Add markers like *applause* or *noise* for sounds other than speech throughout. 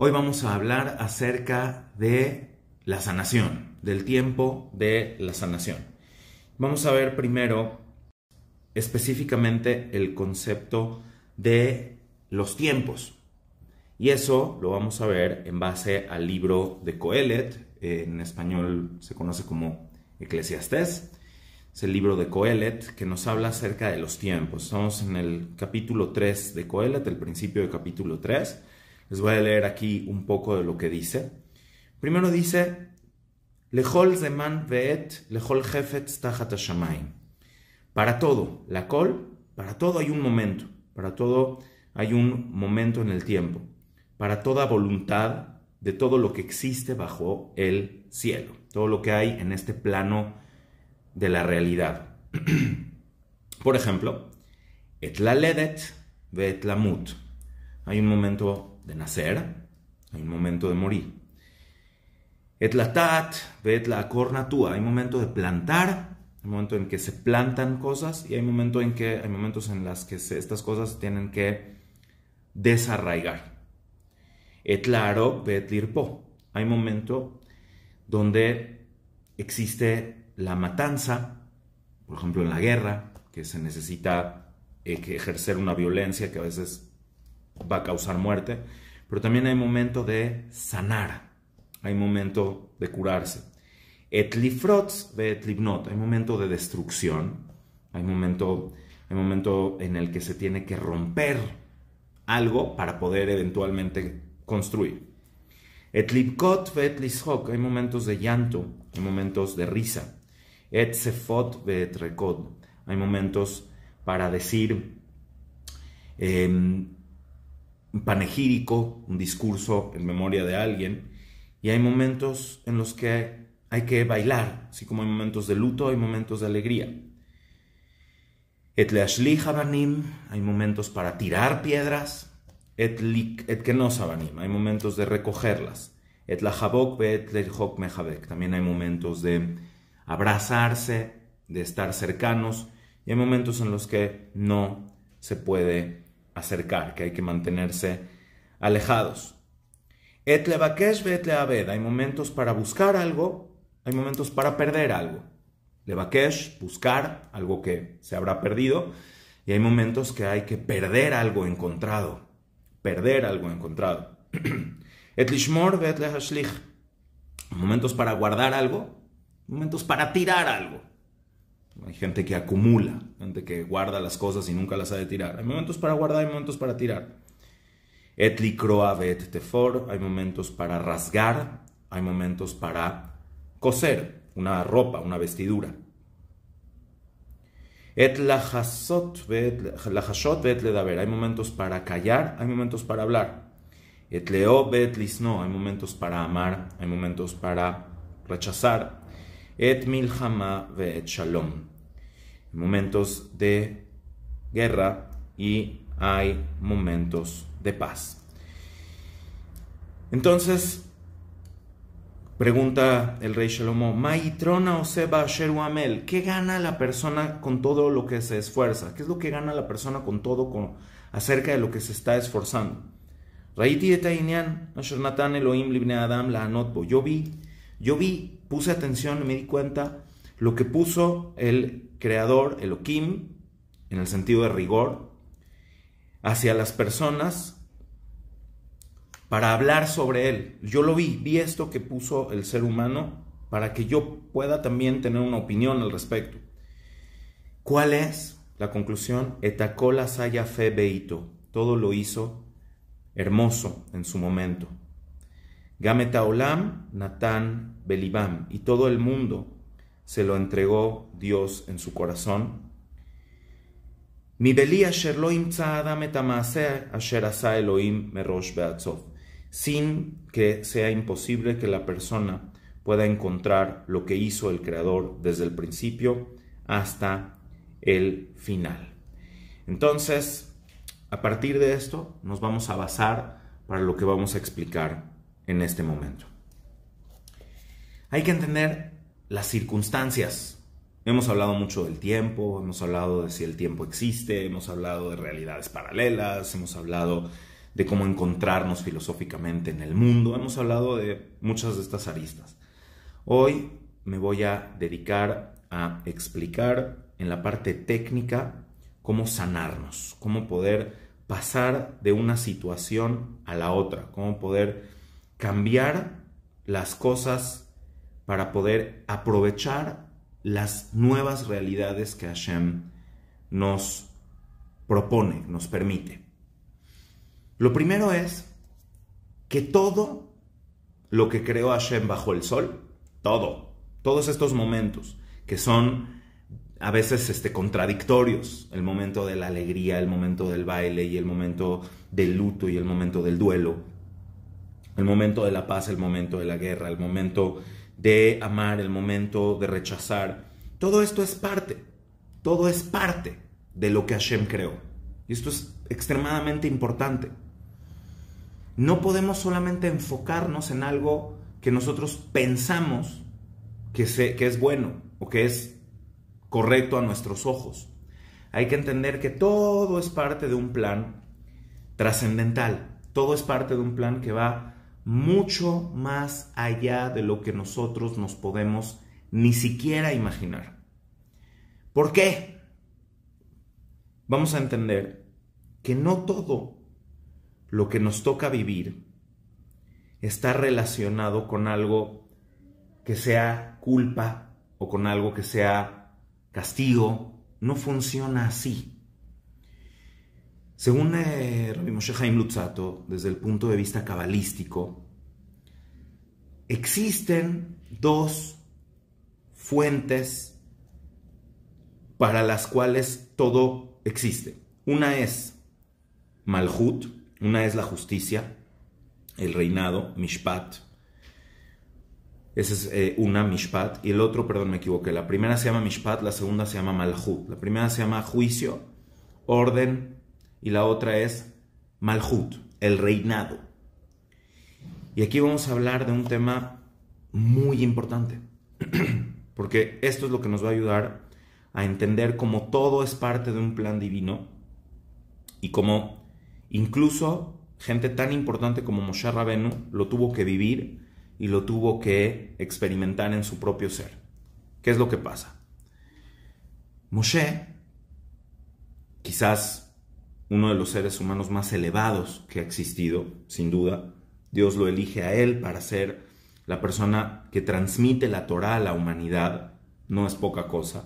Hoy vamos a hablar acerca de la sanación, del tiempo de la sanación. Vamos a ver primero específicamente el concepto de los tiempos. Y eso lo vamos a ver en base al libro de Coelet, en español se conoce como Eclesiastés. Es el libro de Coelet que nos habla acerca de los tiempos. Estamos en el capítulo 3 de Coelet, el principio de capítulo 3 les voy a leer aquí un poco de lo que dice. Primero dice, Lechol zeman veet, Para todo, la col, para todo hay un momento, para todo hay un momento en el tiempo, para toda voluntad de todo lo que existe bajo el cielo, todo lo que hay en este plano de la realidad. *clears throat* Por ejemplo, et la ledet ve Hay un momento de nacer, hay un momento de morir. Et la tat, la cornatua, hay momento de plantar, hay momento en que se plantan cosas y hay momentos en que hay momentos en las que estas cosas tienen que desarraigar. Et la lirpo, hay momento donde existe la matanza, por ejemplo en la guerra, que se necesita e, ejercer una violencia que a veces va a causar muerte, pero también hay momento de sanar, hay momento de curarse. Etlifrots ve not, hay momento de destrucción, hay momento, hay momento en el que se tiene que romper algo para poder eventualmente construir. Etlibkot ve etlishok, hay momentos de llanto, hay momentos de risa. sefot ve rekot. hay momentos para decir. Em, un panegírico, un discurso en memoria de alguien, y hay momentos en los que hay que bailar, así como hay momentos de luto, hay momentos de alegría. Et habanim, hay momentos para tirar piedras. Et, et no habanim, hay momentos de recogerlas. Et también hay momentos de abrazarse, de estar cercanos. Y hay momentos en los que no se puede acercar, que hay que mantenerse alejados. Et Hay momentos para buscar algo, hay momentos para perder algo. Levakesh, buscar algo que se habrá perdido, y hay momentos que hay que perder algo encontrado. Perder algo encontrado. *clears throat* et lishmor ve Momentos para guardar algo, momentos para tirar algo. Hay gente que acumula, gente que guarda las cosas y nunca las ha de tirar. Hay momentos para guardar, hay momentos para tirar. Et hay momentos para rasgar, hay momentos para coser una ropa, una vestidura. Et hay momentos para callar, hay momentos para hablar. Et lisno, hay momentos para amar, hay momentos para rechazar, et ve et shalom. Momentos de guerra y hay momentos de paz. Entonces, pregunta el rey Shalomo, Maitrona o ¿qué gana la persona con todo lo que se esfuerza? ¿Qué es lo que gana la persona con todo con, acerca de lo que se está esforzando? Yo vi, yo vi puse atención y me di cuenta lo que puso el creador Elohim, en el sentido de rigor, hacia las personas para hablar sobre él. Yo lo vi, vi esto que puso el ser humano para que yo pueda también tener una opinión al respecto. ¿Cuál es la conclusión? Etacola saya fe beito. Todo lo hizo hermoso en su momento. Gametaolam, Natán, Belibam, y todo el mundo se lo entregó Dios en su corazón. sin que sea imposible que la persona pueda encontrar lo que hizo el Creador desde el principio hasta el final. Entonces, a partir de esto, nos vamos a basar para lo que vamos a explicar en este momento. Hay que entender las circunstancias. Hemos hablado mucho del tiempo, hemos hablado de si el tiempo existe, hemos hablado de realidades paralelas, hemos hablado de cómo encontrarnos filosóficamente en el mundo, hemos hablado de muchas de estas aristas. Hoy me voy a dedicar a explicar en la parte técnica cómo sanarnos, cómo poder pasar de una situación a la otra, cómo poder cambiar las cosas para poder aprovechar las nuevas realidades que Hashem nos propone, nos permite. Lo primero es que todo lo que creó Hashem bajo el sol, todo, todos estos momentos que son a veces este, contradictorios, el momento de la alegría, el momento del baile y el momento del luto y el momento del duelo, el momento de la paz, el momento de la guerra, el momento de amar, el momento de rechazar. Todo esto es parte, todo es parte de lo que Hashem creó. Y esto es extremadamente importante. No podemos solamente enfocarnos en algo que nosotros pensamos que, que es bueno o que es correcto a nuestros ojos. Hay que entender que todo es parte de un plan trascendental, todo es parte de un plan que va mucho más allá de lo que nosotros nos podemos ni siquiera imaginar. ¿Por qué? Vamos a entender que no todo lo que nos toca vivir está relacionado con algo que sea culpa o con algo que sea castigo. No funciona así. Según eh, Rabbi Moshe Haim Lutzato, desde el punto de vista cabalístico, existen dos fuentes para las cuales todo existe. Una es Malhut, una es la justicia, el reinado, Mishpat. Esa es eh, una, Mishpat. Y el otro, perdón, me equivoqué. La primera se llama Mishpat, la segunda se llama Malhut. La primera se llama juicio, orden, y la otra es Malhut, el reinado. Y aquí vamos a hablar de un tema muy importante, *clears throat* porque esto es lo que nos va a ayudar a entender cómo todo es parte de un plan divino y cómo incluso gente tan importante como Moshe Rabenu lo tuvo que vivir y lo tuvo que experimentar en su propio ser. ¿Qué es lo que pasa? Moshe, quizás uno de los seres humanos más elevados que ha existido, sin duda. Dios lo elige a él para ser la persona que transmite la Torah a la humanidad, no es poca cosa.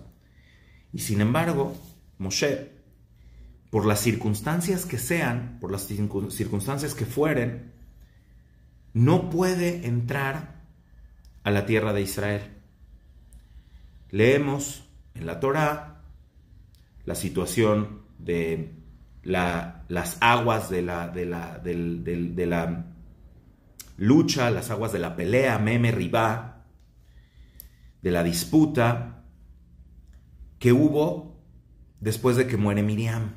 Y sin embargo, Moshe, por las circunstancias que sean, por las circunstancias que fueren, no puede entrar a la tierra de Israel. Leemos en la Torah la situación de las aguas de la, de la, lucha, las aguas de la pelea, meme ribá, de la disputa que hubo después de que muere Miriam.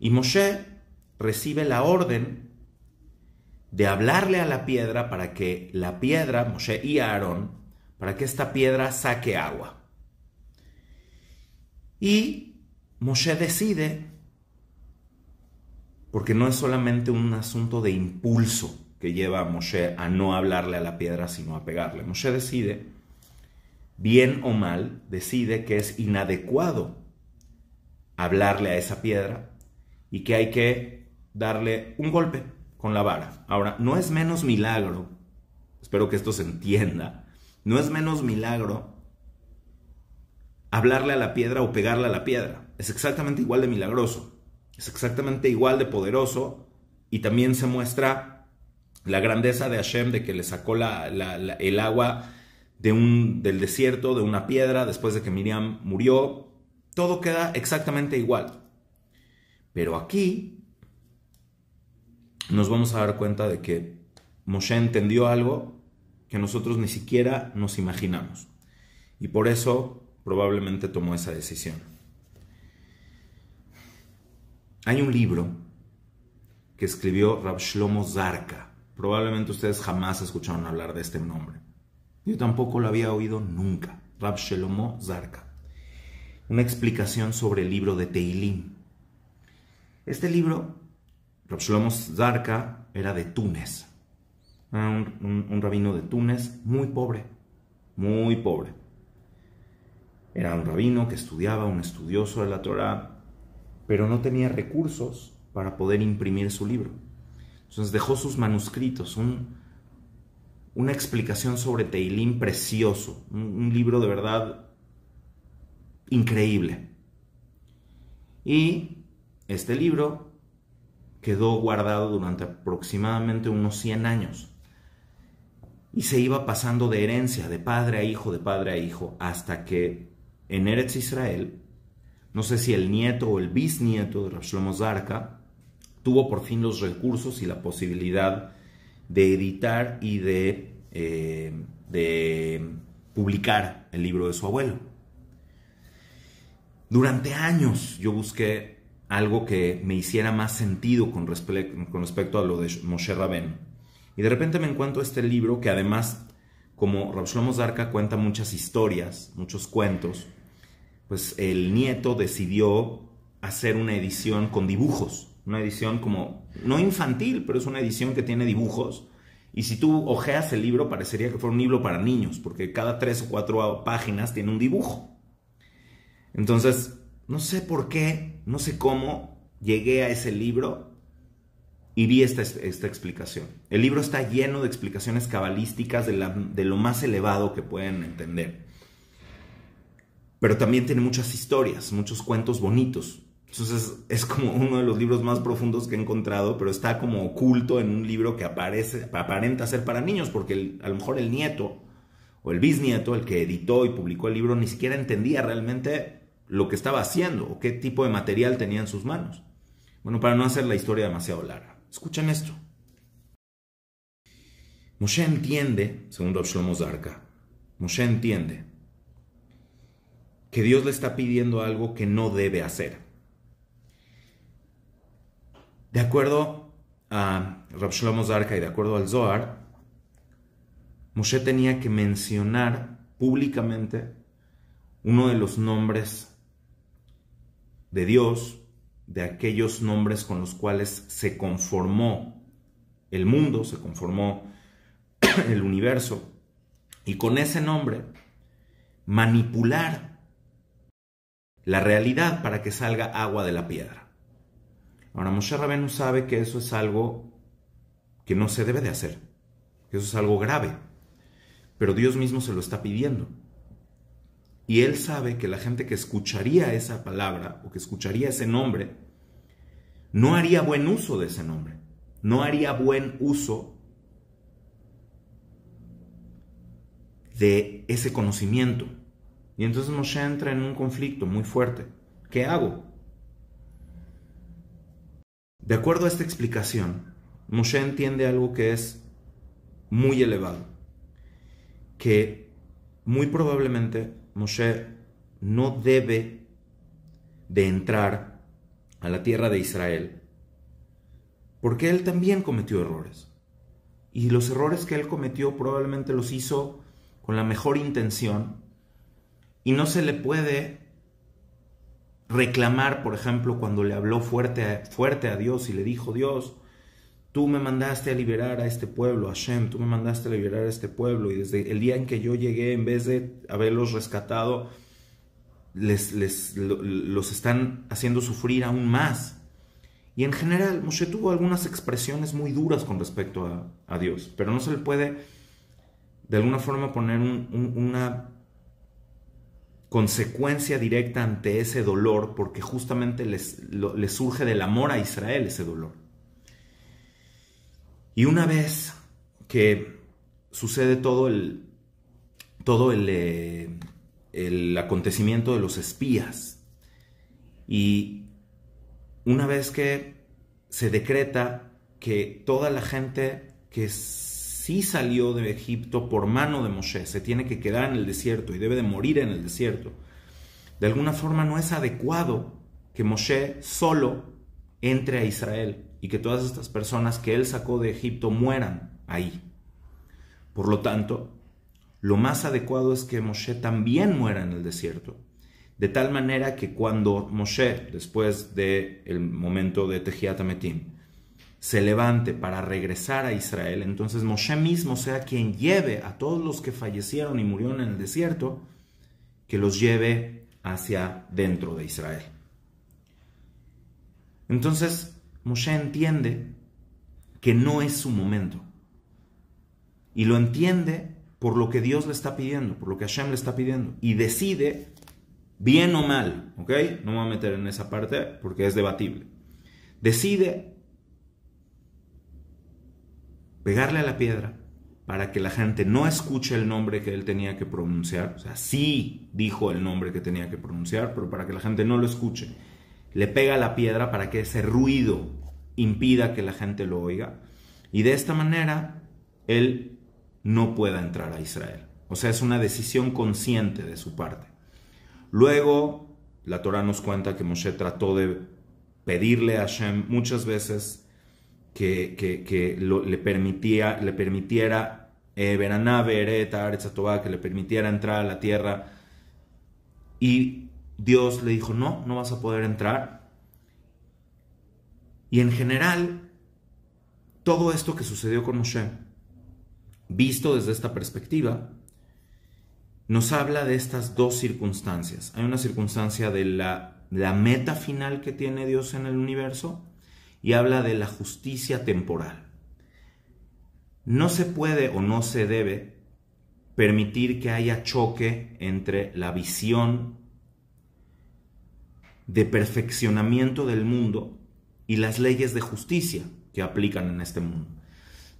Y Moshe recibe la orden de hablarle a la piedra para que la piedra, Moshe y Aarón, para que esta piedra saque agua. Y Moshe decide porque no es solamente un asunto de impulso que lleva a Moshe a no hablarle a la piedra, sino a pegarle. Moshe decide, bien o mal, decide que es inadecuado hablarle a esa piedra y que hay que darle un golpe con la vara. Ahora, no es menos milagro, espero que esto se entienda, no es menos milagro hablarle a la piedra o pegarle a la piedra. Es exactamente igual de milagroso es exactamente igual de poderoso y también se muestra la grandeza de Hashem de que le sacó el agua del desierto, de una piedra, después de que Miriam murió. Todo queda exactamente igual. Pero aquí nos vamos a dar cuenta de que Moshe entendió algo que nosotros ni siquiera nos imaginamos. Y por eso probablemente tomó esa decisión. Hay un libro que escribió Rab Shlomo Zarka. Probablemente ustedes jamás escucharon hablar de este nombre. Yo tampoco lo había oído nunca. Rab Shlomo Zarka. Una explicación sobre el libro de Teilim. Este libro, Rab Shlomo Zarka, era de Túnez. Un, un rabino de Túnez muy pobre. Muy pobre. Era un rabino que estudiaba, un estudioso de la Torah pero no tenía recursos para poder imprimir su libro. Entonces dejó sus manuscritos, una explicación sobre Teilín precioso, un, libro de verdad increíble. Y este libro quedó guardado durante aproximadamente unos 100 años y se iba pasando de herencia de padre a hijo, de padre a hijo, hasta que en Eretz Israel no sé si el nieto o el bisnieto de Rav Shlomo tuvo por fin los recursos y la posibilidad de editar y de, eh, de publicar el libro de su abuelo. Durante años yo busqué algo que me hiciera más sentido con, respecto a lo de Moshe Rabén. Y de repente me encuentro este libro que además, como Rav Shlomo cuenta muchas historias, muchos cuentos, pues el nieto decidió hacer una edición con dibujos, una edición como, no infantil, pero es una edición que tiene dibujos. Y si tú ojeas el libro, parecería que fue un libro para niños, porque cada tres o cuatro páginas tiene un dibujo. Entonces, no sé por qué, no sé cómo llegué a ese libro y vi esta, explicación. El libro está lleno de explicaciones cabalísticas de lo más elevado que pueden entender pero también tiene muchas historias, muchos cuentos bonitos. Entonces es como uno de los libros más profundos que he encontrado, pero está como oculto en un libro que aparece, aparenta ser para niños, porque a lo mejor el nieto o el bisnieto, el que editó y publicó el libro, ni siquiera entendía realmente lo que estaba haciendo o qué tipo de material tenía en sus manos. Bueno, para no hacer la historia demasiado larga, escuchen esto. Moshe entiende, según Rob Shlomo Moshe entiende que Dios le está pidiendo algo que no debe hacer. De acuerdo a Rab Shlomo y de acuerdo al Zohar, Moshe tenía que mencionar públicamente uno de los nombres de Dios, de aquellos nombres con los cuales se conformó el mundo, se conformó *clears throat* el universo, y con ese nombre manipular la realidad para que salga agua de la piedra. Ahora, Moshe Rabenu sabe que eso es algo que no se debe de hacer, que eso es algo grave, pero Dios mismo se lo está pidiendo. Y él sabe que la gente que escucharía esa palabra o que escucharía ese nombre, no haría buen uso de ese nombre, no haría buen uso de ese conocimiento y entonces Moshe entra en un conflicto muy fuerte. ¿Qué hago? De acuerdo a esta explicación, Moshe entiende algo que es muy elevado, que muy probablemente Moshe no debe de entrar a la tierra de Israel, porque él también cometió errores. Y los errores que él cometió probablemente los hizo con la mejor intención, y no se le puede reclamar, por ejemplo, cuando le habló fuerte a, fuerte a Dios y le dijo, Dios, tú me mandaste a liberar a este pueblo, Hashem, tú me mandaste a liberar a este pueblo. Y desde el día en que yo llegué, en vez de haberlos rescatado, les, les los están haciendo sufrir aún más. Y en general, Moshe tuvo algunas expresiones muy duras con respecto a, Dios, pero no se le puede de alguna forma poner una consecuencia directa ante ese dolor, porque justamente les, surge del amor a Israel ese dolor. Y una vez que sucede todo el, todo el, eh, el acontecimiento de los espías, y una vez que se decreta que toda la gente que es si salió de Egipto por mano de Moshe, se tiene que quedar en el desierto y debe de morir en el desierto. De alguna forma no es adecuado que Moshe solo entre a Israel y que todas estas personas que él sacó de Egipto mueran ahí. Por lo tanto, lo más adecuado es que Moshe también muera en el desierto. De tal manera que cuando Moshe, después del el momento de Tejiatametim, se levante para regresar a Israel, entonces Moshe mismo sea quien lleve a todos los que fallecieron y murieron en el desierto, que los lleve hacia dentro de Israel. Entonces Moshe entiende que no es su momento. Y lo entiende por lo que Dios le está pidiendo, por lo que Hashem le está pidiendo. Y decide, bien o mal, ¿ok? No me voy a meter en esa parte porque es debatible. Decide pegarle a la piedra para que la gente no escuche el nombre que él tenía que pronunciar. O sea, sí dijo el nombre que tenía que pronunciar, pero para que la gente no lo escuche. Le pega a la piedra para que ese ruido impida que la gente lo oiga. Y de esta manera, él no pueda entrar a Israel. O sea, es una decisión consciente de su parte. Luego, la Torah nos cuenta que Moshe trató de pedirle a Hashem muchas veces que, le, permitía, le permitiera eh, que le permitiera entrar a la tierra. Y Dios le dijo, no, no vas a poder entrar. Y en general, todo esto que sucedió con Moshe, visto desde esta perspectiva, nos habla de estas dos circunstancias. Hay una circunstancia de la, de la meta final que tiene Dios en el universo y habla de la justicia temporal. No se puede o no se debe permitir que haya choque entre la visión de perfeccionamiento del mundo y las leyes de justicia que aplican en este mundo.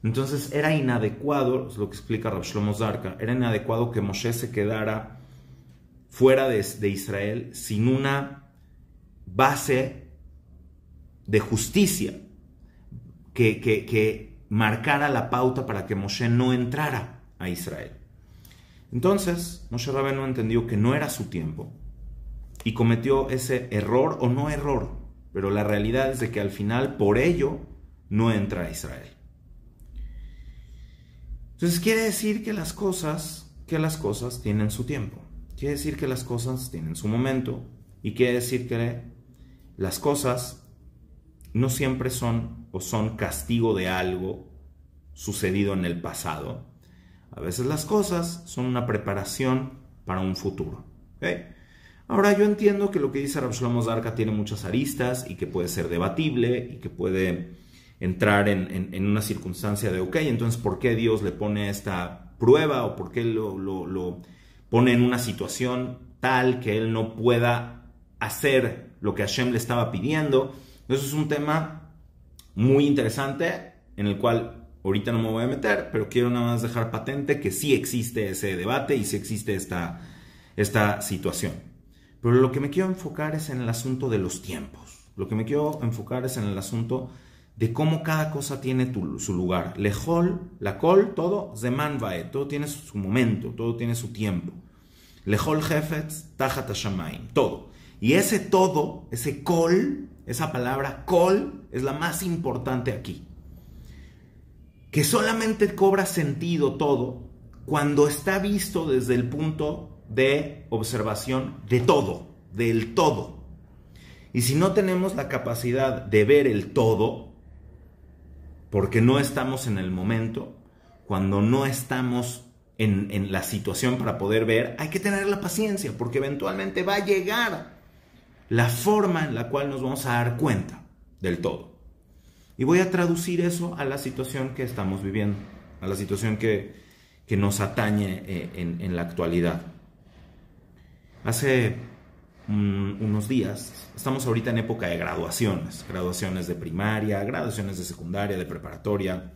Entonces era inadecuado, es lo que explica Rav Shlomo era inadecuado que Moshe se quedara fuera de, de Israel sin una base de justicia que, marcara la pauta para que Moshe no entrara a Israel. Entonces, Moshe no entendió que no era su tiempo y cometió ese error o no error, pero la realidad es de que al final por ello no entra a Israel. Entonces quiere decir que las cosas, que las cosas tienen su tiempo. Quiere decir que las cosas tienen su momento y quiere decir que las cosas no siempre son o son castigo de algo sucedido en el pasado. A veces las cosas son una preparación para un futuro. Ahora yo entiendo que lo que dice Rabshalom Zarka tiene muchas aristas y que puede ser debatible y que puede entrar en, una circunstancia de, ok, entonces ¿por qué Dios le pone esta prueba o por qué lo, lo pone en una situación tal que él no pueda hacer lo que Hashem le estaba pidiendo? Eso es un tema muy interesante en el cual ahorita no me voy a meter, pero quiero nada más dejar patente que sí existe ese debate y sí existe esta, esta situación. Pero lo que me quiero enfocar es en el asunto de los tiempos. Lo que me quiero enfocar es en el asunto de cómo cada cosa tiene su lugar. Lejol, la col, todo, zeman vae, todo tiene su momento, todo tiene su tiempo. Lejol jefetz, Tahatashamain, todo. Y ese todo, ese col, esa palabra call es la más importante aquí. Que solamente cobra sentido todo cuando está visto desde el punto de observación de todo, del todo. Y si no tenemos la capacidad de ver el todo, porque no estamos en el momento, cuando no estamos en, en la situación para poder ver, hay que tener la paciencia, porque eventualmente va a llegar la forma en la cual nos vamos a dar cuenta del todo. Y voy a traducir eso a la situación que estamos viviendo, a la situación que, nos atañe eh, en, la actualidad. Hace mm, unos días, estamos ahorita en época de graduaciones, graduaciones de primaria, graduaciones de secundaria, de preparatoria,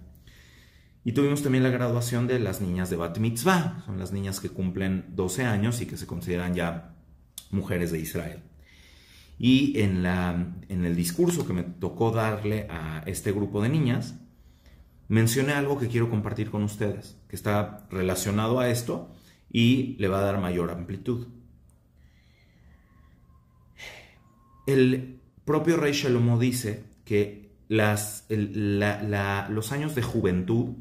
y tuvimos también la graduación de las niñas de Bat Mitzvah, son las niñas que cumplen 12 años y que se consideran ya mujeres de Israel. Y en, la, en el discurso que me tocó darle a este grupo de niñas, mencioné algo que quiero compartir con ustedes, que está relacionado a esto y le va a dar mayor amplitud. El propio rey Shalomó dice que las, los años de juventud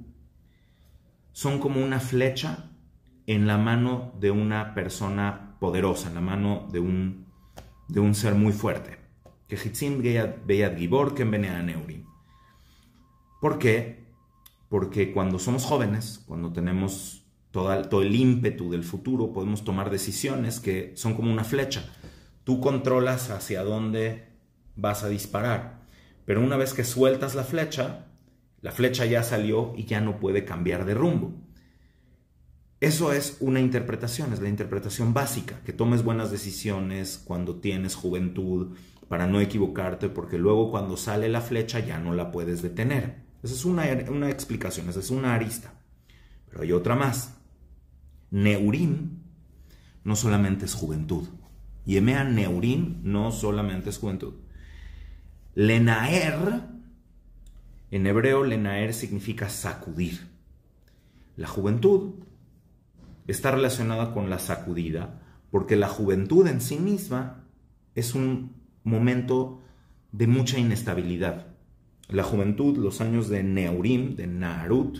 son como una flecha en la mano de una persona poderosa, en la mano de un de un ser muy fuerte. Que Beyad Gibor que Neurim. ¿Por qué? Porque cuando somos jóvenes, cuando tenemos todo el ímpetu del futuro, podemos tomar decisiones que son como una flecha. Tú controlas hacia dónde vas a disparar. Pero una vez que sueltas la flecha, la flecha ya salió y ya no puede cambiar de rumbo. Eso es una interpretación, es la interpretación básica, que tomes buenas decisiones cuando tienes juventud para no equivocarte, porque luego cuando sale la flecha ya no la puedes detener. Esa es una, explicación, esa es una arista. Pero hay otra más. Neurín no solamente es juventud. Yemea Neurín no solamente es juventud. Lenaer, en hebreo, lenaer significa sacudir. La juventud está relacionada con la sacudida, porque la juventud en sí misma es un momento de mucha inestabilidad. La juventud, los años de Neurim, de Naharut,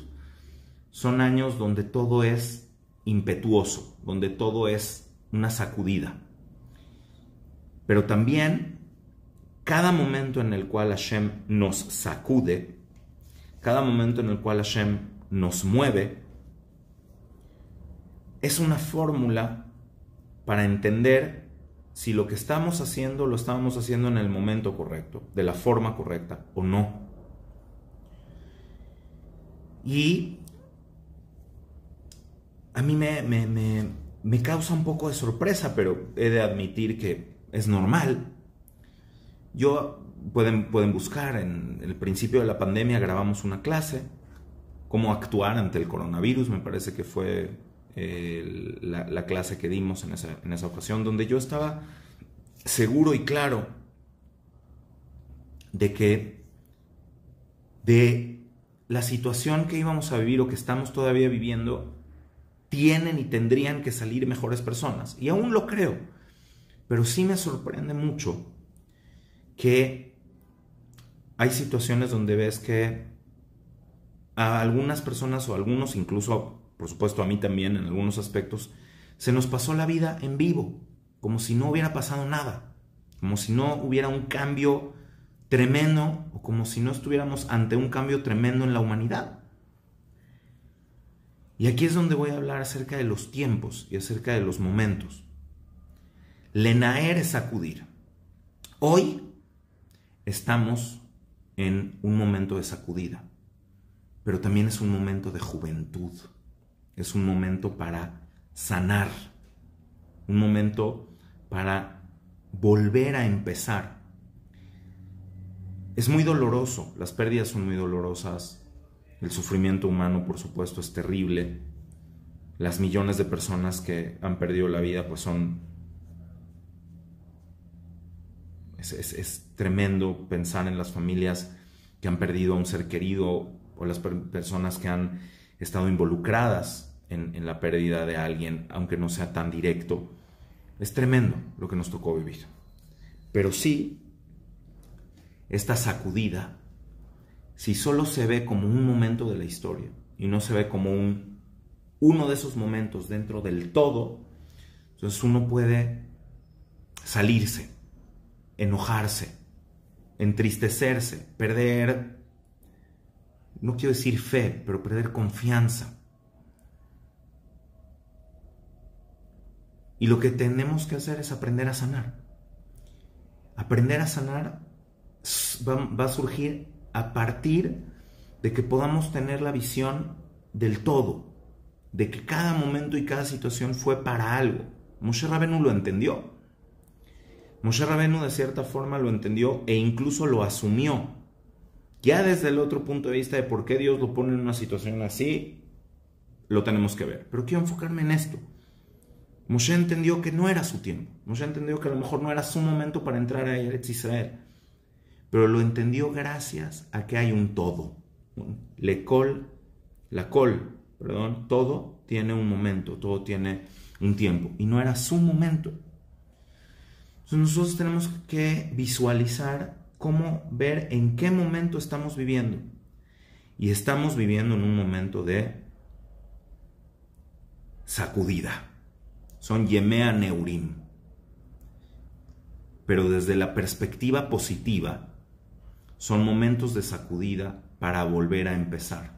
son años donde todo es impetuoso, donde todo es una sacudida. Pero también cada momento en el cual Hashem nos sacude, cada momento en el cual Hashem nos mueve, es una fórmula para entender si lo que estamos haciendo lo estamos haciendo en el momento correcto, de la forma correcta o no. Y a mí me, me causa un poco de sorpresa, pero he de admitir que es normal. Yo Pueden, pueden, buscar, en el principio de la pandemia grabamos una clase, cómo actuar ante el coronavirus, me parece que fue la, clase que dimos en esa, en esa ocasión, donde yo estaba seguro y claro de que de la situación que íbamos a vivir o que estamos todavía viviendo, tienen y tendrían que salir mejores personas. Y aún lo creo. Pero sí me sorprende mucho que hay situaciones donde ves que a algunas personas o algunos incluso por supuesto a mí también en algunos aspectos, se nos pasó la vida en vivo, como si no hubiera pasado nada, como si no hubiera un cambio tremendo o como si no estuviéramos ante un cambio tremendo en la humanidad. Y aquí es donde voy a hablar acerca de los tiempos y acerca de los momentos. Lenaer es sacudir. Hoy estamos en un momento de sacudida, pero también es un momento de juventud es un momento para sanar, un momento para volver a empezar. Es muy doloroso, las pérdidas son muy dolorosas, el sufrimiento humano por supuesto es terrible, las millones de personas que han perdido la vida pues son... Es, tremendo pensar en las familias que han perdido a un ser querido o las personas que han estado involucradas en, la pérdida de alguien, aunque no sea tan directo. Es tremendo lo que nos tocó vivir. Pero sí, esta sacudida, si solo se ve como un momento de la historia y no se ve como un, uno de esos momentos dentro del todo, entonces uno puede salirse, enojarse, entristecerse, perder no quiero decir fe, pero perder confianza. Y lo que tenemos que hacer es aprender a sanar. Aprender a sanar va, a surgir a partir de que podamos tener la visión del todo, de que cada momento y cada situación fue para algo. Moshe Rabenu lo entendió. Moshe Rabenu de cierta forma lo entendió e incluso lo asumió. Ya desde el otro punto de vista de por qué Dios lo pone en una situación así, lo tenemos que ver. Pero quiero enfocarme en esto. Moshe entendió que no era su tiempo. Moshe entendió que a lo mejor no era su momento para entrar a Eretz Israel. Pero lo entendió gracias a que hay un todo. Le col, la col, perdón, todo tiene un momento, todo tiene un tiempo. Y no era su momento. Entonces nosotros tenemos que visualizar cómo ver en qué momento estamos viviendo. Y estamos viviendo en un momento de sacudida. Son Yemea Neurim. Pero desde la perspectiva positiva, son momentos de sacudida para volver a empezar.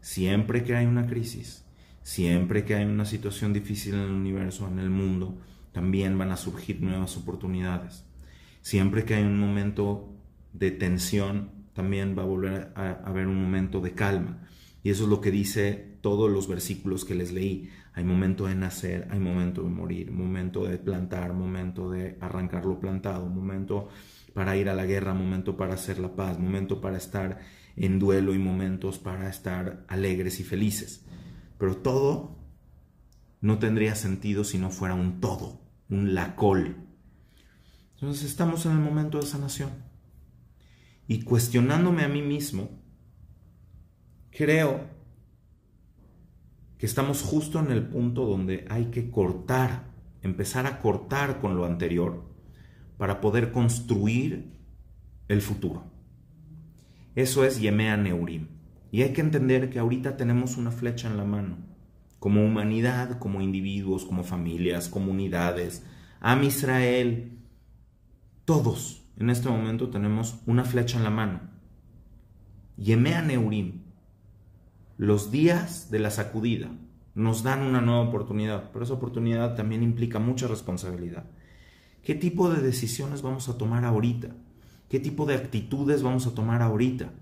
Siempre que hay una crisis, siempre que hay una situación difícil en el universo, en el mundo, también van a surgir nuevas oportunidades. Siempre que hay un momento de tensión, también va a volver a, haber un momento de calma. Y eso es lo que dice todos los versículos que les leí. Hay momento de nacer, hay momento de morir, momento de plantar, momento de arrancar lo plantado, momento para ir a la guerra, momento para hacer la paz, momento para estar en duelo y momentos para estar alegres y felices. Pero todo no tendría sentido si no fuera un todo, un lacol. Entonces estamos en el momento de sanación y cuestionándome a mí mismo, creo que estamos justo en el punto donde hay que cortar, empezar a cortar con lo anterior para poder construir el futuro. Eso es Yemea Neurim. Y hay que entender que ahorita tenemos una flecha en la mano. Como humanidad, como individuos, como familias, comunidades, Am Israel, todos en este momento tenemos una flecha en la mano. Yemea Neurim. Los días de la sacudida nos dan una nueva oportunidad, pero esa oportunidad también implica mucha responsabilidad. ¿Qué tipo de decisiones vamos a tomar ahorita? ¿Qué tipo de actitudes vamos a tomar ahorita?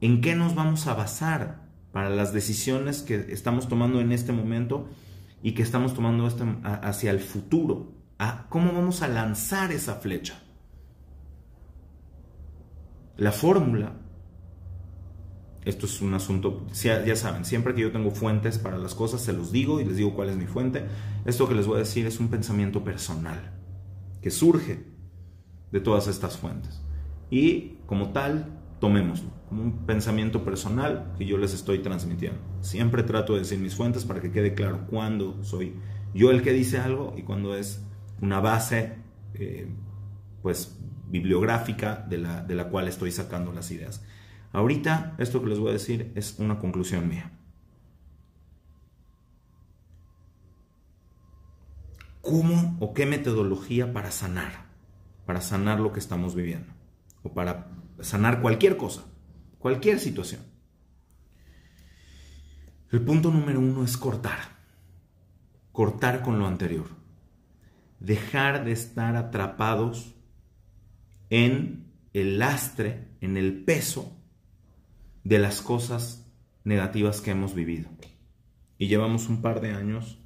¿En qué nos vamos a basar para las decisiones que estamos tomando en este momento y que estamos tomando este, hacia el futuro? ¿Ah? ¿Cómo vamos a lanzar esa flecha? La fórmula, esto es un asunto, ya saben, siempre que yo tengo fuentes para las cosas, se los digo y les digo cuál es mi fuente. Esto que les voy a decir es un pensamiento personal que surge de todas estas fuentes. Y como tal, tomémoslo como un pensamiento personal que yo les estoy transmitiendo. Siempre trato de decir mis fuentes para que quede claro cuándo soy yo el que dice algo y cuándo es una base eh, pues bibliográfica de la, cual estoy sacando las ideas. Ahorita esto que les voy a decir es una conclusión mía. ¿Cómo o qué metodología para sanar? Para sanar lo que estamos viviendo. O para sanar cualquier cosa, cualquier situación. El punto número uno es cortar. Cortar con lo anterior. Dejar de estar atrapados en el lastre, en el peso de las cosas negativas que hemos vivido. Y llevamos un par de años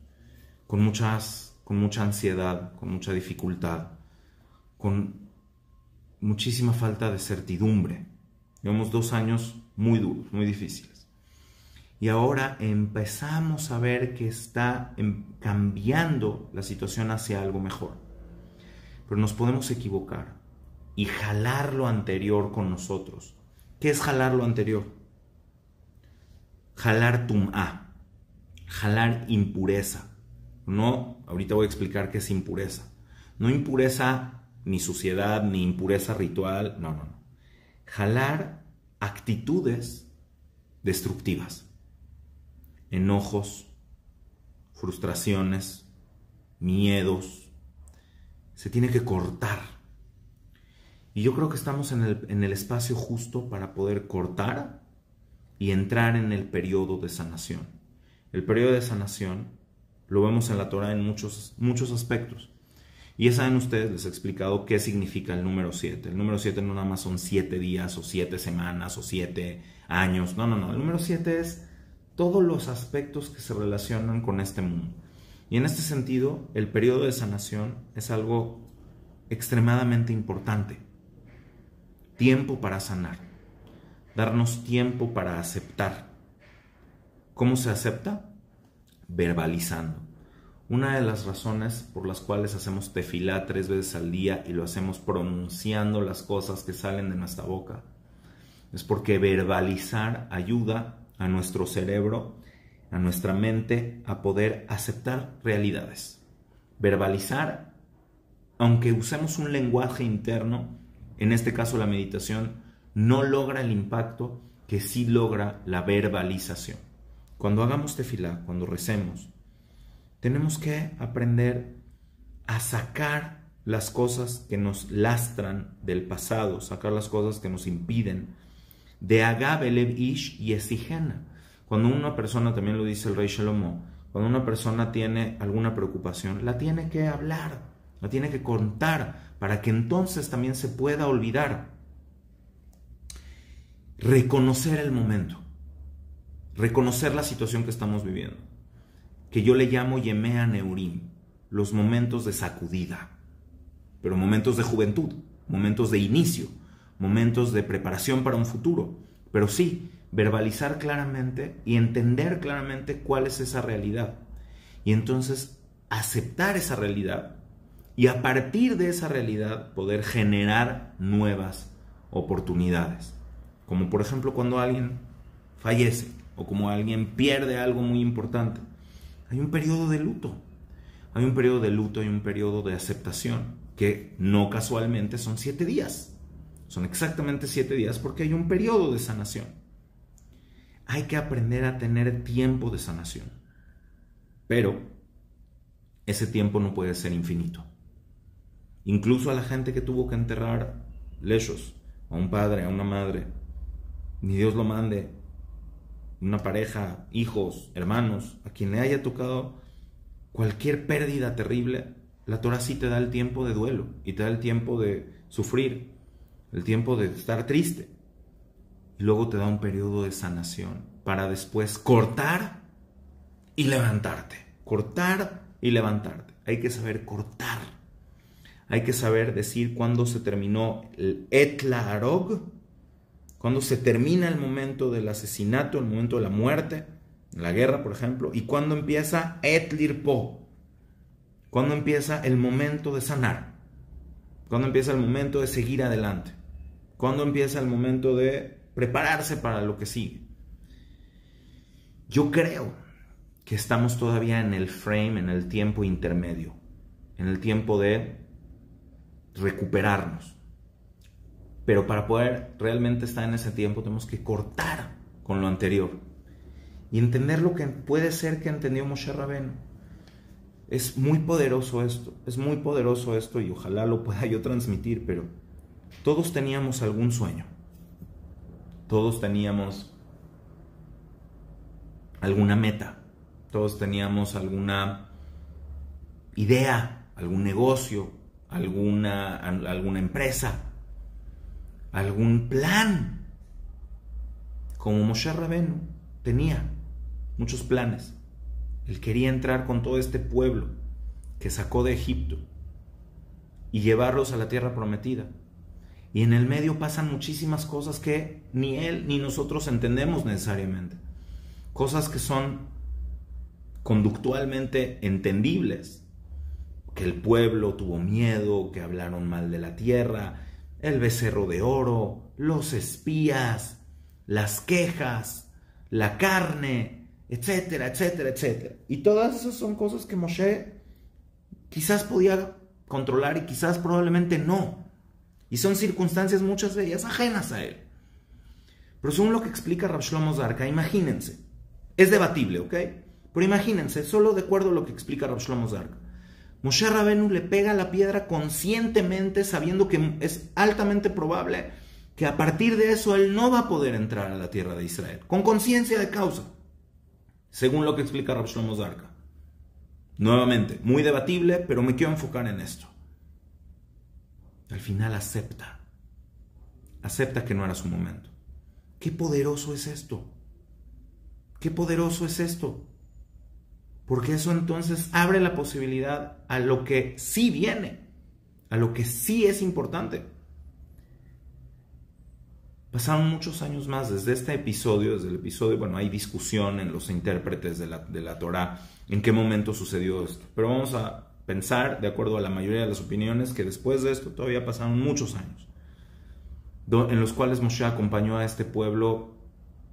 con, muchas, con mucha ansiedad, con mucha dificultad, con muchísima falta de certidumbre. Llevamos dos años muy duros, muy difíciles. Y ahora empezamos a ver que está em, cambiando la situación hacia algo mejor. Pero nos podemos equivocar y jalar lo anterior con nosotros. ¿Qué es jalar lo anterior? Jalar tum'a, jalar impureza. No, ahorita voy a explicar qué es impureza. No impureza ni suciedad, ni impureza ritual, no, no, no. Jalar actitudes destructivas. Enojos, frustraciones, miedos. Se tiene que cortar y yo creo que estamos en el, espacio justo para poder cortar y entrar en el periodo de sanación. El periodo de sanación lo vemos en la Torah en muchos, muchos aspectos. Y ya saben ustedes, les he explicado qué significa el número 7. El número 7 no nada más son 7 días o 7 semanas o 7 años. No, no, no. El número 7 es todos los aspectos que se relacionan con este mundo. Y en este sentido, el periodo de sanación es algo extremadamente importante tiempo para sanar, darnos tiempo para aceptar. ¿Cómo se acepta? Verbalizando. Una de las razones por las cuales hacemos tefilá tres veces al día y lo hacemos pronunciando las cosas que salen de nuestra boca es porque verbalizar ayuda a nuestro cerebro, a nuestra mente, a poder aceptar realidades. Verbalizar, aunque usemos un lenguaje interno, en este caso la meditación, no logra el impacto que sí logra la verbalización. Cuando hagamos tefilá, cuando recemos, tenemos que aprender a sacar las cosas que nos lastran del pasado, sacar las cosas que nos impiden. De Agabelev Ish y Esijena. Cuando una persona, también lo dice el rey Shalomó, cuando una persona tiene alguna preocupación, la tiene que hablar, la tiene que contar, para que entonces también se pueda olvidar. Reconocer el momento, reconocer la situación que estamos viviendo, que yo le llamo Yemea Neurim, los momentos de sacudida, pero momentos de juventud, momentos de inicio, momentos de preparación para un futuro, pero sí verbalizar claramente y entender claramente cuál es esa realidad. Y entonces aceptar esa realidad y a partir de esa realidad poder generar nuevas oportunidades. Como por ejemplo cuando alguien fallece o como alguien pierde algo muy importante. Hay un periodo de luto. Hay un periodo de luto y un periodo de aceptación que no casualmente son siete días. Son exactamente siete días porque hay un periodo de sanación. Hay que aprender a tener tiempo de sanación. Pero ese tiempo no puede ser infinito incluso a la gente que tuvo que enterrar lechos, a un padre, a una madre, ni Dios lo mande, una pareja, hijos, hermanos, a quien le haya tocado cualquier pérdida terrible, la Torah sí te da el tiempo de duelo y te da el tiempo de sufrir, el tiempo de estar triste. Y luego te da un periodo de sanación para después cortar y levantarte. Cortar y levantarte. Hay que saber cortar hay que saber decir cuándo se terminó el Arog. cuándo se termina el momento del asesinato, el momento de la muerte, la guerra, por ejemplo, y cuándo empieza Etlirpo, cuándo empieza el momento de sanar, cuándo empieza el momento de seguir adelante, cuándo empieza el momento de prepararse para lo que sigue. Yo creo que estamos todavía en el frame, en el tiempo intermedio, en el tiempo de recuperarnos. Pero para poder realmente estar en ese tiempo tenemos que cortar con lo anterior y entender lo que puede ser que entendió Moshe Rabeno. Es muy poderoso esto, es muy poderoso esto y ojalá lo pueda *laughs* yo transmitir, pero todos teníamos algún sueño. Todos teníamos alguna meta, todos teníamos alguna idea, algún negocio, alguna, alguna empresa, algún plan, como Moshe Rabenu tenía muchos planes. Él quería entrar con todo este pueblo que sacó de Egipto y llevarlos a la tierra prometida. Y en el medio pasan muchísimas cosas que ni él ni nosotros entendemos necesariamente. Cosas que son conductualmente entendibles, que el pueblo tuvo miedo, que hablaron mal de la tierra, el becerro de oro, los espías, las quejas, la carne, etcétera, etcétera, etcétera. Y todas esas son cosas que Moshe quizás podía controlar y quizás probablemente no. Y son circunstancias muchas de ellas ajenas a él. Pero según lo que explica Rabshlomo Zarka, imagínense, es debatible, ¿ok? Pero imagínense, solo de acuerdo a lo que explica Rabshlomo Zarka. Moshe Rabenu le pega la piedra conscientemente sabiendo que es altamente probable que a partir de eso él no va a poder entrar a la tierra de Israel, con conciencia de causa, según lo que explica Rav Shlomo Nuevamente, muy debatible, pero me quiero enfocar en esto. Al final acepta, acepta que no era su momento. Qué poderoso es esto. Qué poderoso es esto. Porque eso entonces abre la posibilidad a lo que sí viene, a lo que sí es importante. Pasaron muchos años más desde este episodio, desde el episodio, bueno, hay discusión en los intérpretes de la, de Torah, en qué momento sucedió esto. Pero vamos a pensar, de acuerdo a la mayoría de las opiniones, que después de esto todavía pasaron muchos años, en los cuales Moshe acompañó a este pueblo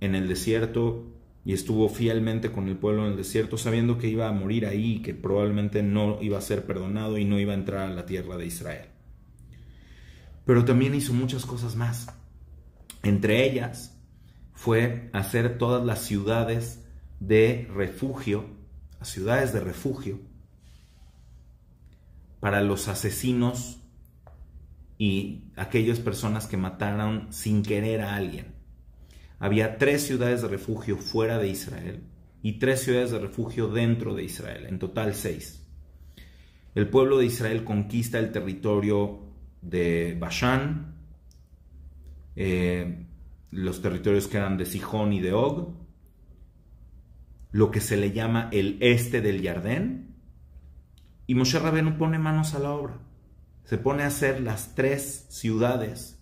en el desierto y estuvo fielmente con el pueblo en el desierto, sabiendo que iba a morir ahí, que probablemente no iba a ser perdonado y no iba a entrar a la tierra de Israel. Pero también hizo muchas cosas más. Entre ellas fue hacer todas las ciudades de refugio, ciudades de refugio, para los asesinos y aquellas personas que mataron sin querer a alguien había tres ciudades de refugio fuera de Israel y tres ciudades de refugio dentro de Israel, en total seis. El pueblo de Israel conquista el territorio de Bashán, eh, los territorios que eran de Sijón y de Og, lo que se le llama el este del Jardín, y Moshe no pone manos a la obra. Se pone a hacer las tres ciudades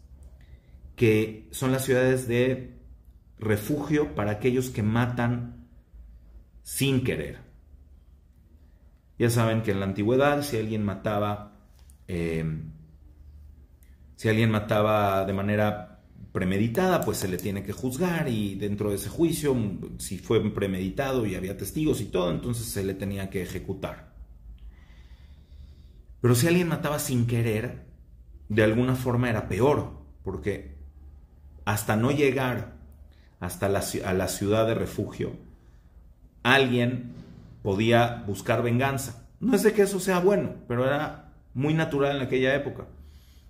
que son las ciudades de refugio para aquellos que matan sin querer. Ya saben que en la antigüedad si alguien mataba, em, si alguien mataba de manera premeditada, pues se le tiene que juzgar y dentro de ese juicio, mm, si fue premeditado y había testigos y todo, entonces se le tenía que ejecutar. Pero si alguien mataba sin querer, de alguna forma era peor, porque hasta no llegar hasta la, a la ciudad de refugio, alguien podía buscar venganza. No es de que eso sea bueno, pero era muy natural en aquella época.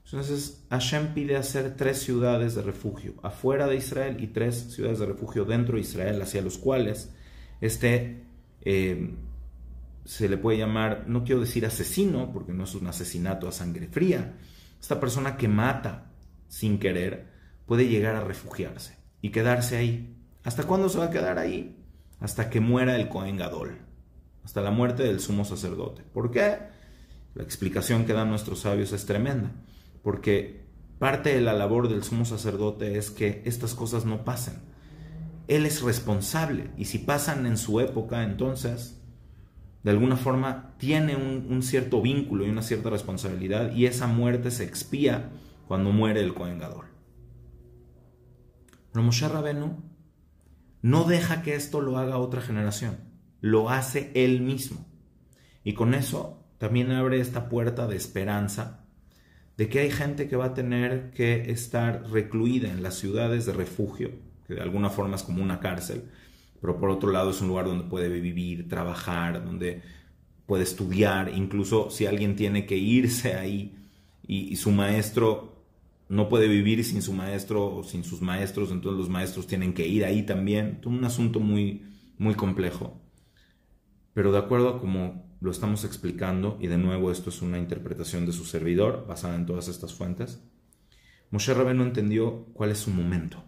Entonces Hashem pide hacer tres ciudades de refugio afuera de Israel y tres ciudades de refugio dentro de Israel, hacia los cuales este em, se le puede llamar, no quiero decir asesino, porque no es un asesinato a sangre fría, esta persona que mata sin querer puede llegar a refugiarse y quedarse ahí. ¿Hasta cuándo se va a quedar ahí? Hasta que muera el Cohen Gadol, hasta la muerte del sumo sacerdote. ¿Por qué? La explicación que dan nuestros sabios es tremenda, porque parte de la labor del sumo sacerdote es que estas cosas no pasen. Él es responsable y si pasan en su época, entonces, de alguna forma, tiene un, un cierto vínculo y una cierta responsabilidad y esa muerte se expía cuando muere el gadol. Pero Moshe Rabenu no deja que esto lo haga otra generación, lo hace él mismo. Y con eso también abre esta puerta de esperanza de que hay gente que va a tener que estar recluida en las ciudades de refugio, que de alguna forma es como una cárcel, pero por otro lado es un lugar donde puede vivir, trabajar, donde puede estudiar, incluso si alguien tiene que irse ahí y, y su maestro no puede vivir sin su maestro o sin sus maestros, entonces los maestros tienen que ir ahí también. Un asunto muy, muy complejo. Pero de acuerdo a como lo estamos explicando, y de nuevo esto es una interpretación de su servidor basada en todas estas fuentes, Moshe no entendió cuál es su momento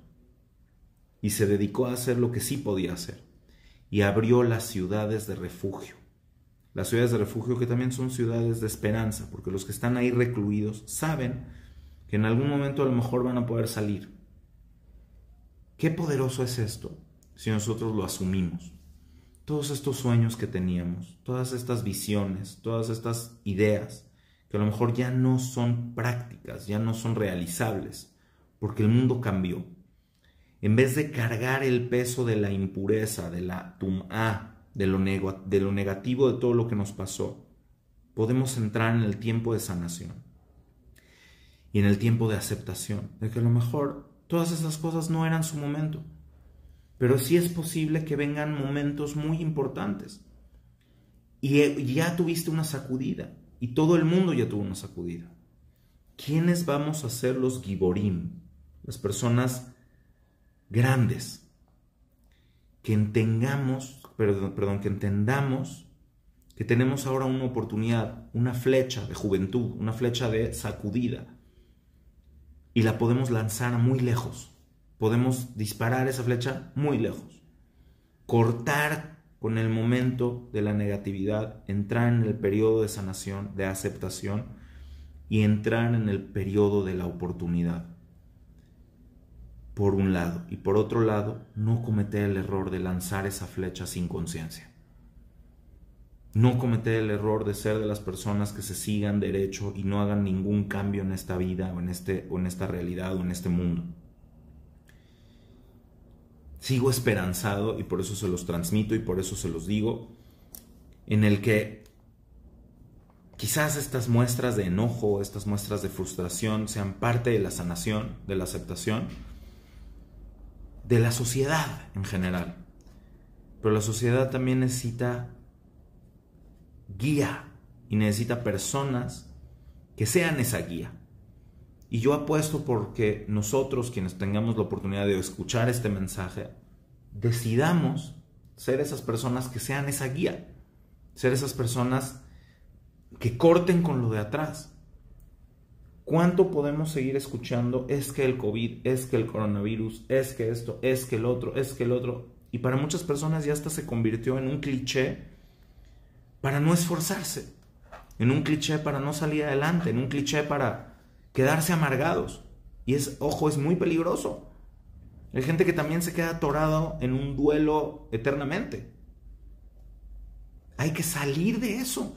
y se dedicó a hacer lo que sí podía hacer y abrió las ciudades de refugio. Las ciudades de refugio que también son ciudades de esperanza, porque los que están ahí recluidos saben que en algún momento a lo mejor van a poder salir. Qué poderoso es esto si nosotros lo asumimos. Todos estos sueños que teníamos, todas estas visiones, todas estas ideas, que a lo mejor ya no son prácticas, ya no son realizables, porque el mundo cambió. En vez de cargar el peso de la impureza, de la tumá ah, de lo, de lo negativo de todo lo que nos pasó, podemos entrar en el tiempo de sanación y en el tiempo de aceptación, de que a lo mejor todas esas cosas no eran su momento, pero sí es posible que vengan momentos muy importantes. Y eh, ya tuviste una sacudida, y todo el mundo ya tuvo una sacudida. ¿Quiénes vamos a ser los giborim? Las personas grandes, que entendamos, perdón, que entendamos que tenemos ahora una oportunidad, una flecha de juventud, una flecha de sacudida, y la podemos lanzar muy lejos. Podemos disparar esa flecha muy lejos. Cortar con el momento de la negatividad, entrar en el periodo de sanación, de aceptación y entrar en el periodo de la oportunidad. Por un lado. Y por otro lado, no cometer el error de lanzar esa flecha sin conciencia no cometer el error de ser de las personas que se sigan derecho y no hagan ningún cambio en esta vida o en, este, en esta realidad o en este mundo. Sigo esperanzado y por eso se los transmito y por eso se los digo, en el que quizás estas muestras de enojo, estas muestras de frustración sean parte de la sanación, de la aceptación, de la sociedad en general. Pero la sociedad también necesita guía y necesita personas que sean esa guía. Y yo apuesto porque nosotros, quienes tengamos la oportunidad de escuchar este mensaje, decidamos ser esas personas que sean esa guía, ser esas personas que corten con lo de atrás. ¿Cuánto podemos seguir escuchando? Es que el COVID, es que el coronavirus, es que esto, es que el otro, es que el otro. Y para muchas personas ya hasta se convirtió en un cliché para no esforzarse, en un cliché para no salir adelante, en un cliché para quedarse amargados. Y es, ojo, es muy peligroso. Hay gente que también se queda atorado en un duelo eternamente. Hay que salir de eso.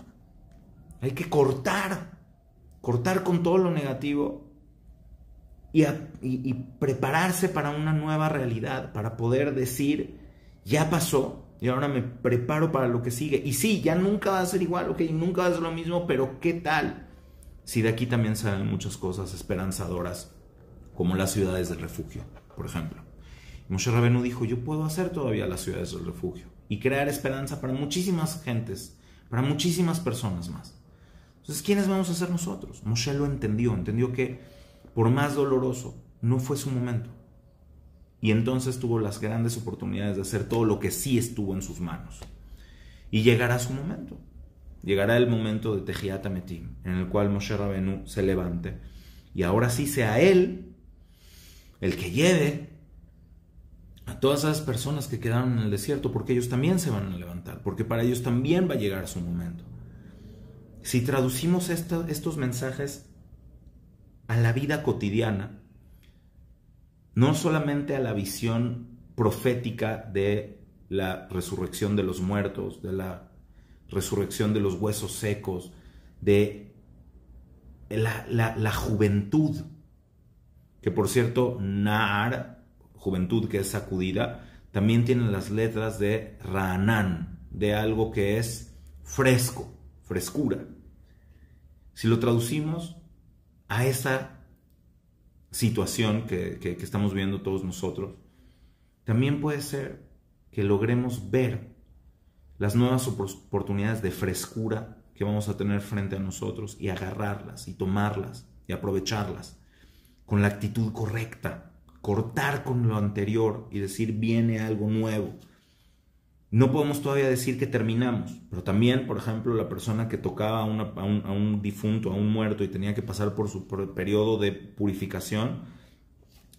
Hay que cortar. Cortar con todo lo negativo y, y prepararse para una nueva realidad, para poder decir, ya pasó, y ahora me preparo para lo que sigue. Y sí, ya nunca va a ser igual, ok, nunca va a ser lo mismo, pero ¿qué tal? Si de aquí también salen muchas cosas esperanzadoras, como las ciudades del refugio, por ejemplo. Moshe Rabenu dijo, yo puedo hacer todavía las ciudades del refugio y crear esperanza para muchísimas gentes, para muchísimas personas más. Entonces, ¿quiénes vamos a ser nosotros? Moshe lo entendió, entendió que por más doloroso, no fue su momento y entonces tuvo las grandes oportunidades de hacer todo lo que sí estuvo en sus manos. Y llegará su momento. Llegará el momento de Tejiat Metim, en el cual Moshe Rabenu se levante y ahora sí sea él el que lleve a todas esas personas que quedaron en el desierto, porque ellos también se van a levantar, porque para ellos también va a llegar su momento. Si traducimos estos mensajes a la vida cotidiana, no solamente a la visión profética de la resurrección de los muertos, de la resurrección de los huesos secos, de la, juventud, que por cierto, Naar, juventud que es sacudida, también tiene las letras de Raanán, de algo que es fresco, frescura. Si lo traducimos a esa situación que, estamos viendo todos nosotros, también puede ser que logremos ver las nuevas oportunidades de frescura que vamos a tener frente a nosotros y agarrarlas y tomarlas y aprovecharlas con la actitud correcta, cortar con lo anterior y decir viene algo nuevo no podemos todavía decir que terminamos, pero también, por ejemplo, la persona que tocaba a, un, difunto, a un muerto y tenía que pasar por su periodo de purificación,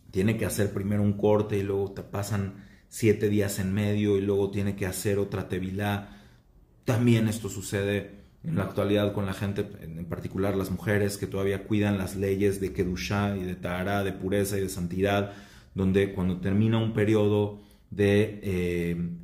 tiene que hacer primero un corte y luego te pasan siete días en medio y luego tiene que hacer otra tevilá. También esto sucede en la actualidad con la gente, en particular las mujeres que todavía cuidan las leyes de Kedushá y de Tahará, de pureza y de santidad, donde cuando termina un periodo de... Eh,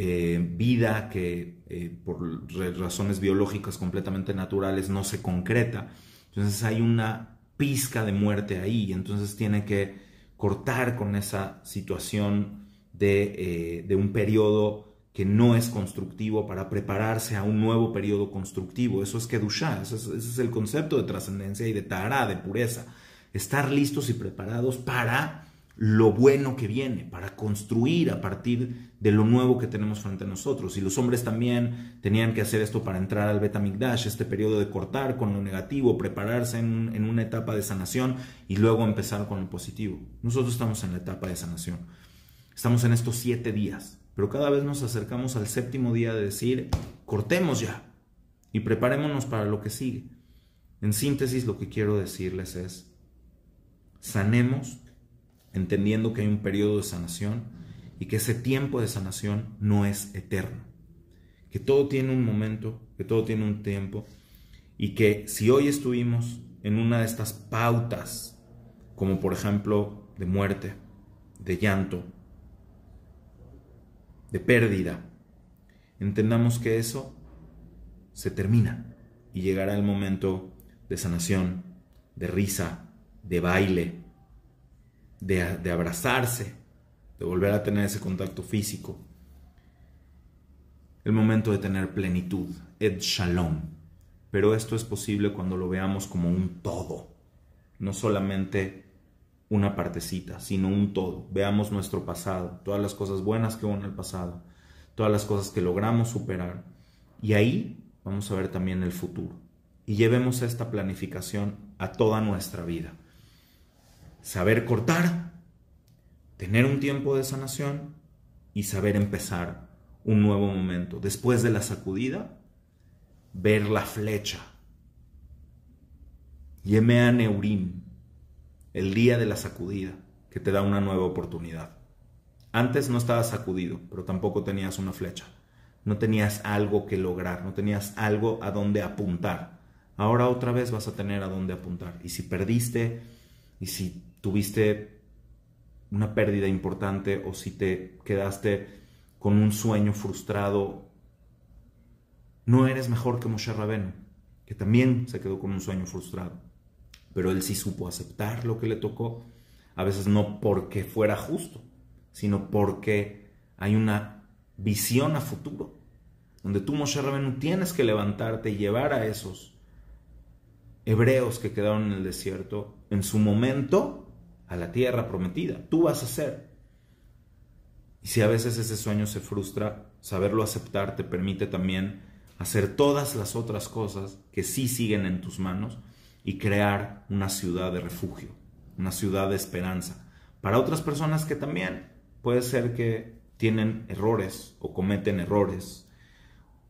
eh, vida que eh, por razones biológicas completamente naturales no se concreta. Entonces hay una pizca de muerte ahí entonces tiene que cortar con esa situación eh, de, un periodo que no es constructivo para prepararse a un nuevo periodo constructivo. Eso es Kedushá, ese es el concepto de trascendencia y de Tará, de pureza. Estar listos y preparados para lo bueno que viene, para construir a partir de lo nuevo que tenemos frente a nosotros. Y los hombres también tenían que hacer esto para entrar al Betamigdash, este periodo de cortar con lo negativo, prepararse en, en una etapa de sanación y luego empezar con lo positivo. Nosotros estamos en la etapa de sanación. Estamos en estos siete días, pero cada vez nos acercamos al séptimo día de decir, cortemos ya y preparémonos para lo que sigue. En síntesis, lo que quiero decirles es, sanemos entendiendo que hay un periodo de sanación y que ese tiempo de sanación no es eterno, que todo tiene un momento, que todo tiene un tiempo y que si hoy estuvimos en una de estas pautas, como por ejemplo de muerte, de llanto, de pérdida, entendamos que eso se termina y llegará el momento de sanación, de risa, de baile, de, abrazarse, de volver a tener ese contacto físico. El momento de tener plenitud, Ed Shalom. Pero esto es posible cuando lo veamos como un todo, no solamente una partecita, sino un todo. Veamos nuestro pasado, todas las cosas buenas que hubo en el pasado, todas las cosas que logramos superar. Y ahí vamos a ver también el futuro. Y llevemos esta planificación a toda nuestra vida saber cortar, tener un tiempo de sanación y saber empezar un nuevo momento. Después de la sacudida, ver la flecha. Yemea Neurim, el día de la sacudida, que te da una nueva oportunidad. Antes no estabas sacudido, pero tampoco tenías una flecha. No tenías algo que lograr, no tenías algo a donde apuntar. Ahora otra vez vas a tener a dónde apuntar. Y si perdiste, y si tuviste una pérdida importante o si te quedaste con un sueño frustrado, no eres mejor que Moshe Rabenu, que también se quedó con un sueño frustrado. Pero él sí supo aceptar lo que le tocó, a veces no porque fuera justo, sino porque hay una visión a futuro, donde tú, Moshe Rabenu, tienes que levantarte y llevar a esos hebreos que quedaron en el desierto en su momento a la tierra prometida. Tú vas a ser. Y si a veces ese sueño se frustra, saberlo aceptar te permite también hacer todas las otras cosas que sí siguen en tus manos y crear una ciudad de refugio, una ciudad de esperanza. Para otras personas que también puede ser que tienen errores o cometen errores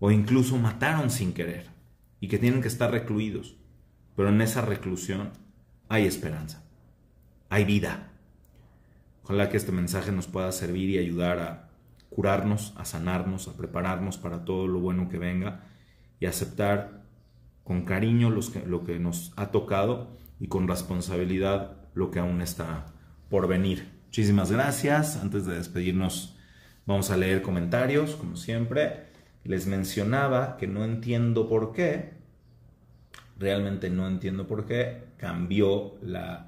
o incluso mataron sin querer y que tienen que estar recluidos. Pero en esa reclusión hay esperanza hay vida. Ojalá que este mensaje nos pueda servir y ayudar a curarnos, a sanarnos, a prepararnos para todo lo bueno que venga y aceptar con cariño lo que nos ha tocado y con responsabilidad lo que aún está por venir. Muchísimas gracias. Antes de despedirnos, vamos a leer comentarios, como siempre. Les mencionaba que no entiendo por qué, realmente no entiendo por qué cambió la,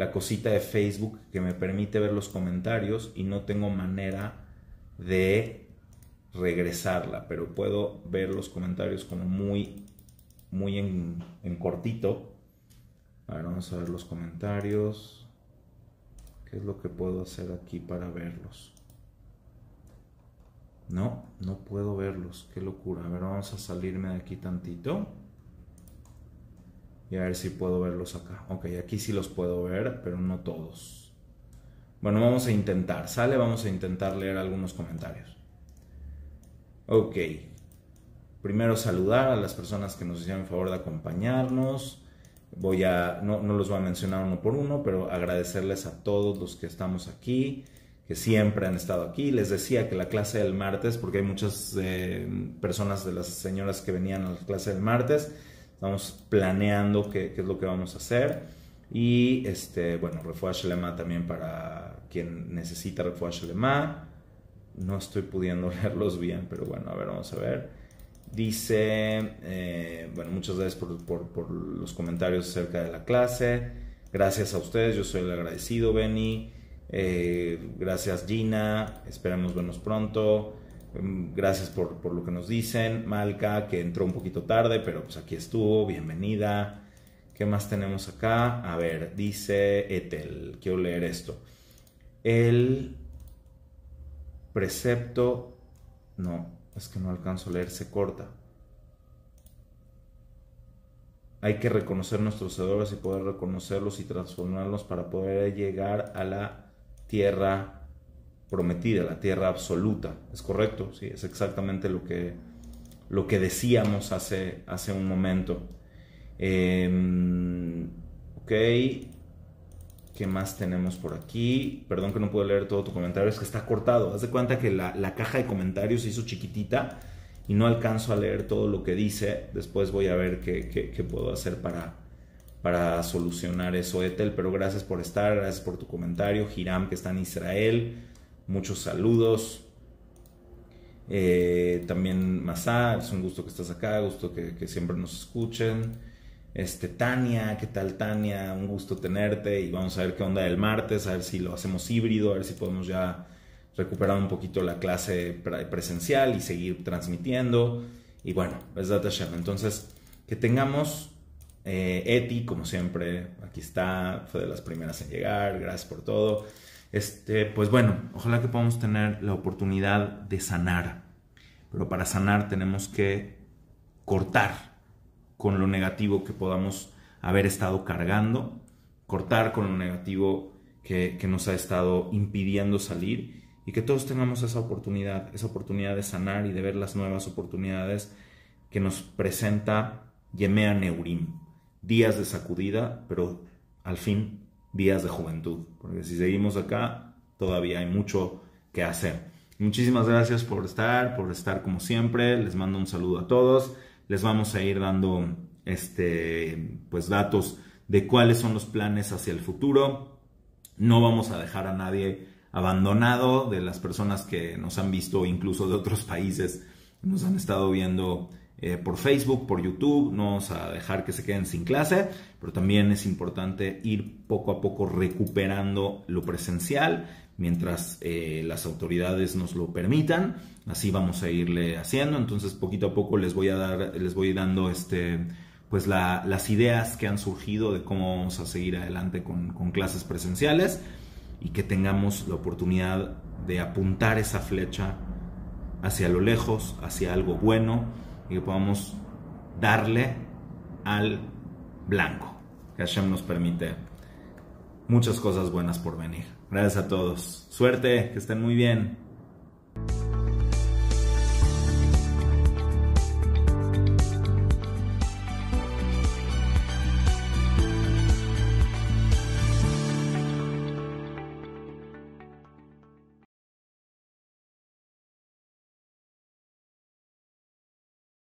la cosita de Facebook que me permite ver los comentarios y no tengo manera de regresarla, pero puedo ver los comentarios como muy, muy en, en cortito. A ver, vamos a ver los comentarios. ¿Qué es lo que puedo hacer aquí para verlos? No, no puedo verlos. Qué locura. A ver, vamos a salirme de aquí tantito y a ver si puedo verlos acá. Ok, aquí sí los puedo ver, pero no todos. Bueno, vamos a intentar, sale, vamos a intentar leer algunos comentarios. Ok, primero saludar a las personas que nos hicieron el favor de acompañarnos. Voy a, no, los voy a mencionar uno por uno, pero agradecerles a todos los que estamos aquí que siempre han estado aquí. Les decía que la clase del martes, porque hay muchas eh, personas de las señoras que venían a la clase del martes, Estamos planeando qué, es lo que vamos a hacer. Y este, bueno, refuerzo lema también para quien necesita refuerzo lema No estoy pudiendo *laughs* leerlos bien, pero bueno, a ver, vamos a ver. Dice, eh, bueno, muchas gracias por, los comentarios acerca de la clase. Gracias a ustedes, yo soy el agradecido, Benny. Eh, gracias, Gina. Esperemos vernos pronto. Mm, gracias por, lo que nos dicen. Malca, que entró un poquito tarde, pero pues aquí estuvo. Bienvenida. ¿Qué más tenemos acá? A ver, dice Etel. Quiero leer esto. El precepto... No, es que no alcanzo a leer. Se corta. Hay que reconocer nuestros sedores y poder reconocerlos y transformarlos para poder llegar a la tierra prometida, la tierra absoluta. ¿Es correcto? Sí, es exactamente lo que, lo que decíamos hace, hace un momento. Em, ok. ¿Qué más tenemos por aquí? Perdón que no puedo leer todo tu comentario, es que está cortado. Haz de cuenta que la, caja de comentarios se hizo chiquitita y no alcanzo a leer todo lo que dice. Después voy a ver qué, puedo hacer para, para solucionar eso, Etel. Pero gracias por estar, gracias por tu comentario. Hiram, que está en Israel. Muchos saludos. Eh, también Masá, es un gusto que estás acá, gusto que, siempre nos escuchen. Este, Tania, ¿qué tal Tania? Un gusto tenerte y vamos a ver qué onda del martes, a ver si lo hacemos híbrido, a ver si podemos ya recuperar un poquito la clase presencial y seguir transmitiendo. Y bueno, es DataShare. Entonces, que tengamos eh, Eti, como siempre, aquí está, fue de las primeras en llegar, gracias por todo. Este, pues bueno, ojalá que podamos tener la oportunidad de sanar. Pero para sanar tenemos que cortar con lo negativo que podamos haber estado cargando, cortar con lo negativo que, que nos ha estado impidiendo salir y que todos tengamos esa oportunidad, esa oportunidad de sanar y de ver las nuevas oportunidades que nos presenta Yemea Neurim. Días de sacudida, pero al fin días de juventud, porque si seguimos acá, todavía hay mucho que hacer. Muchísimas gracias por estar, por estar como siempre. Les mando un saludo a todos. Les vamos a ir dando este pues datos de cuáles son los planes hacia el futuro. No vamos a dejar a nadie abandonado de las personas que nos han visto incluso de otros países nos han estado viendo eh, por Facebook, por YouTube, no vamos a dejar que se queden sin clase, pero también es importante ir poco a poco recuperando lo presencial mientras eh, las autoridades nos lo permitan, así vamos a irle haciendo, entonces poquito a poco les voy a dar, les voy dando este, pues las ideas que han surgido de cómo vamos a seguir adelante con clases presenciales y que tengamos la oportunidad de apuntar esa flecha hacia lo lejos, hacia algo bueno, y que podamos darle al blanco. Que Hashem nos permite muchas cosas buenas por venir. Gracias a todos. Suerte, que estén muy bien.